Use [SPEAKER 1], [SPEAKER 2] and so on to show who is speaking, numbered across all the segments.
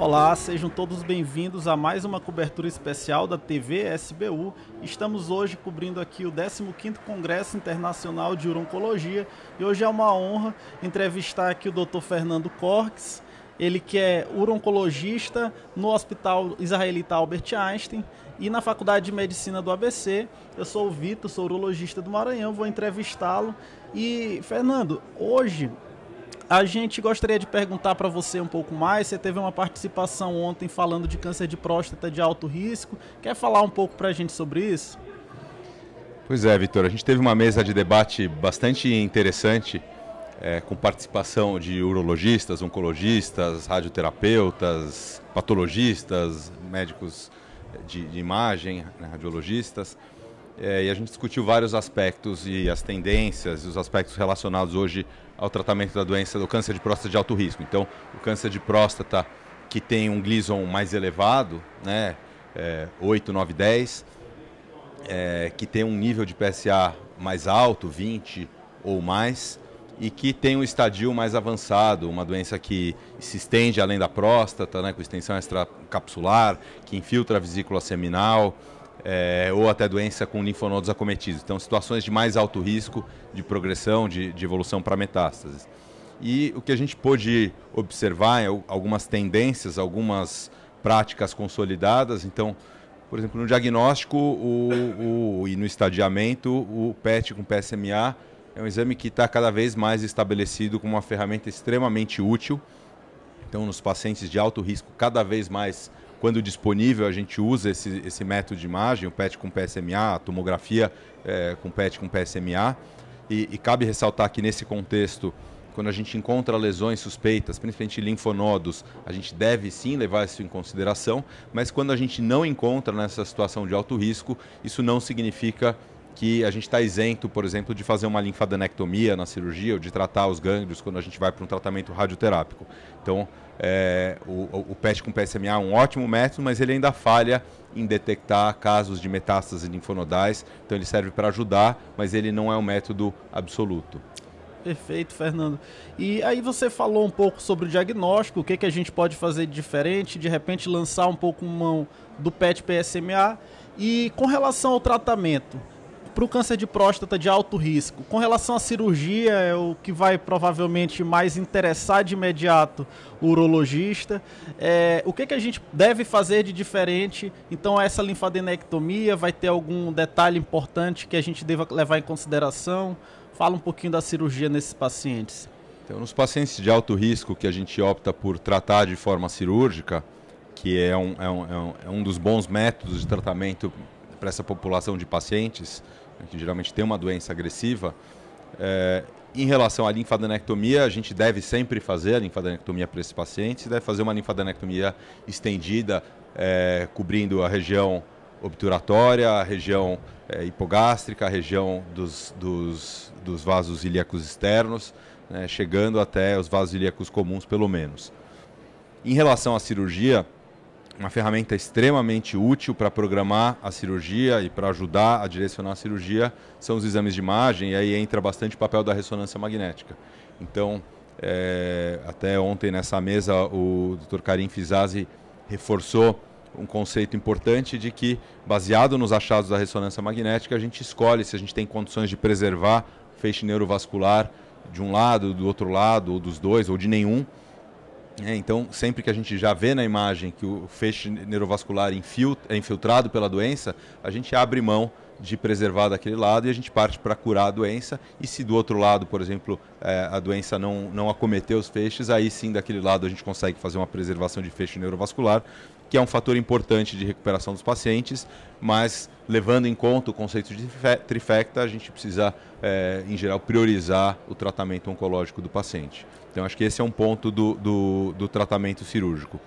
[SPEAKER 1] Olá, sejam todos bem-vindos a mais uma cobertura especial da TV SBU. Estamos hoje cobrindo aqui o 15º Congresso Internacional de Urologia e hoje é uma honra entrevistar aqui o Dr. Fernando Corques, ele que é uroncologista no Hospital Israelita Albert Einstein e na Faculdade de Medicina do ABC. Eu sou o Vitor, sou urologista do Maranhão, vou entrevistá-lo. E, Fernando, hoje a gente gostaria de perguntar para você um pouco mais. Você teve uma participação ontem falando de câncer de próstata de alto risco. Quer falar um pouco para a gente sobre isso?
[SPEAKER 2] Pois é, Vitor. A gente teve uma mesa de debate bastante interessante, é, com participação de urologistas, oncologistas, radioterapeutas, patologistas, médicos de, de imagem, né, radiologistas. É, e a gente discutiu vários aspectos e as tendências, os aspectos relacionados hoje ao tratamento da doença do câncer de próstata de alto risco. Então, o câncer de próstata que tem um Gleason mais elevado, né, é, 8, 9, 10, é, que tem um nível de PSA mais alto, 20 ou mais, e que tem um estadio mais avançado, uma doença que se estende além da próstata, né, com extensão extracapsular, que infiltra a vesícula seminal, é, ou até doença com linfonodos acometidos. Então, situações de mais alto risco de progressão, de, de evolução para metástases. E o que a gente pôde observar, é algumas tendências, algumas práticas consolidadas. Então, por exemplo, no diagnóstico o, o, e no estadiamento, o PET com PSMA é um exame que está cada vez mais estabelecido como uma ferramenta extremamente útil. Então, nos pacientes de alto risco, cada vez mais quando disponível, a gente usa esse, esse método de imagem, o PET com PSMA, a tomografia é, com PET com PSMA. E, e cabe ressaltar que nesse contexto, quando a gente encontra lesões suspeitas, principalmente linfonodos, a gente deve sim levar isso em consideração, mas quando a gente não encontra nessa situação de alto risco, isso não significa que a gente está isento, por exemplo, de fazer uma linfadenectomia na cirurgia ou de tratar os gânglios quando a gente vai para um tratamento radioterápico. Então, é, o, o PET com PSMA é um ótimo método, mas ele ainda falha em detectar casos de metástases linfonodais. Então, ele serve para ajudar, mas ele não é um método absoluto.
[SPEAKER 1] Perfeito, Fernando. E aí você falou um pouco sobre o diagnóstico, o que, que a gente pode fazer de diferente, de repente lançar um pouco mão do PET PSMA. E com relação ao tratamento, para o câncer de próstata de alto risco, com relação à cirurgia, é o que vai provavelmente mais interessar de imediato o urologista. É, o que, que a gente deve fazer de diferente? Então, essa linfadenectomia vai ter algum detalhe importante que a gente deva levar em consideração? Fala um pouquinho da cirurgia nesses pacientes.
[SPEAKER 2] Então, nos pacientes de alto risco que a gente opta por tratar de forma cirúrgica, que é um, é um, é um é dos bons métodos de tratamento para essa população de pacientes, né, que geralmente tem uma doença agressiva, é, em relação à linfadenectomia, a gente deve sempre fazer a linfadenectomia para esses pacientes, deve fazer uma linfadenectomia estendida, é, cobrindo a região obturatória, a região é, hipogástrica, a região dos, dos, dos vasos ilíacos externos, né, chegando até os vasos ilíacos comuns, pelo menos. Em relação à cirurgia, uma ferramenta extremamente útil para programar a cirurgia e para ajudar a direcionar a cirurgia são os exames de imagem, e aí entra bastante o papel da ressonância magnética. Então, é, até ontem nessa mesa, o Dr. Karim fizazi reforçou um conceito importante de que, baseado nos achados da ressonância magnética, a gente escolhe se a gente tem condições de preservar feixe neurovascular de um lado, do outro lado, ou dos dois, ou de nenhum, é, então, sempre que a gente já vê na imagem que o feixe neurovascular é infiltrado pela doença, a gente abre mão de preservar daquele lado e a gente parte para curar a doença. E se do outro lado, por exemplo, é, a doença não, não acometeu os feixes, aí sim daquele lado a gente consegue fazer uma preservação de feixe neurovascular, que é um fator importante de recuperação dos pacientes, mas levando em conta o conceito de trifecta, a gente precisa, é, em geral, priorizar o tratamento oncológico do paciente. Então, acho que esse é um ponto do, do, do tratamento cirúrgico.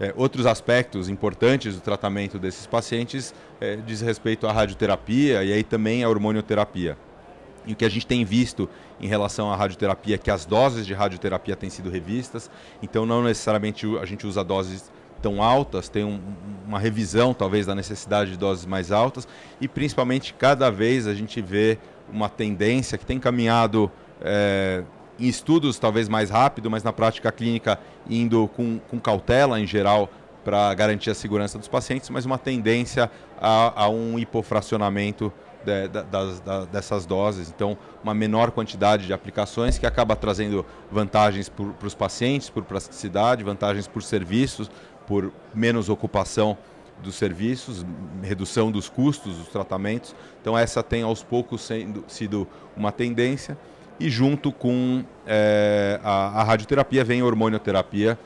[SPEAKER 2] É, outros aspectos importantes do tratamento desses pacientes é, diz respeito à radioterapia e aí também à hormonioterapia. E o que a gente tem visto em relação à radioterapia é que as doses de radioterapia têm sido revistas, então não necessariamente a gente usa doses tão altas, tem um, uma revisão talvez da necessidade de doses mais altas e principalmente cada vez a gente vê uma tendência que tem caminhado é, em estudos talvez mais rápido, mas na prática clínica indo com, com cautela em geral para garantir a segurança dos pacientes, mas uma tendência a, a um hipofracionamento de, de, das, da, dessas doses. Então, uma menor quantidade de aplicações que acaba trazendo vantagens para os pacientes, por plasticidade, vantagens por serviços, por menos ocupação dos serviços, redução dos custos dos tratamentos. Então, essa tem aos poucos sendo, sido uma tendência. E junto com é, a, a, radioterapia vem a hormonioterapia,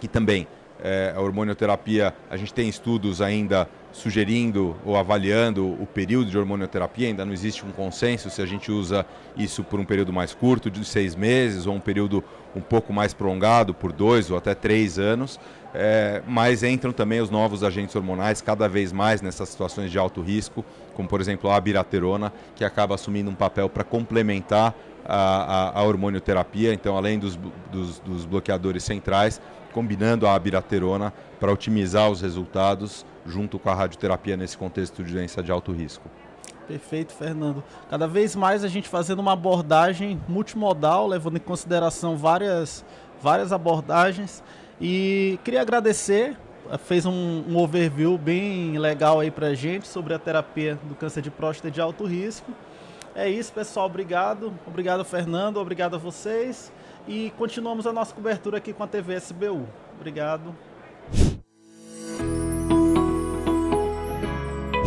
[SPEAKER 2] que também é, a hormonioterapia, a gente tem estudos ainda sugerindo ou avaliando o período de hormonioterapia, ainda não existe um consenso se a gente usa isso por um período mais curto, de seis meses, ou um período um pouco mais prolongado, por dois ou até três anos, é, mas entram também os novos agentes hormonais cada vez mais nessas situações de alto risco, como por exemplo a abiraterona, que acaba assumindo um papel para complementar a, a, a hormonioterapia, então além dos, dos, dos bloqueadores centrais, combinando a abiraterona para otimizar os resultados junto com a radioterapia nesse contexto de doença de alto risco.
[SPEAKER 1] Perfeito, Fernando. Cada vez mais a gente fazendo uma abordagem multimodal, levando em consideração várias, várias abordagens. E queria agradecer, eh, fez um, um overview bem legal aí para gente sobre a terapia do câncer de próstata de alto risco. É isso, pessoal. Obrigado. Obrigado, Fernando. Obrigado a vocês. E continuamos a nossa cobertura aqui com a TV SBU. Obrigado.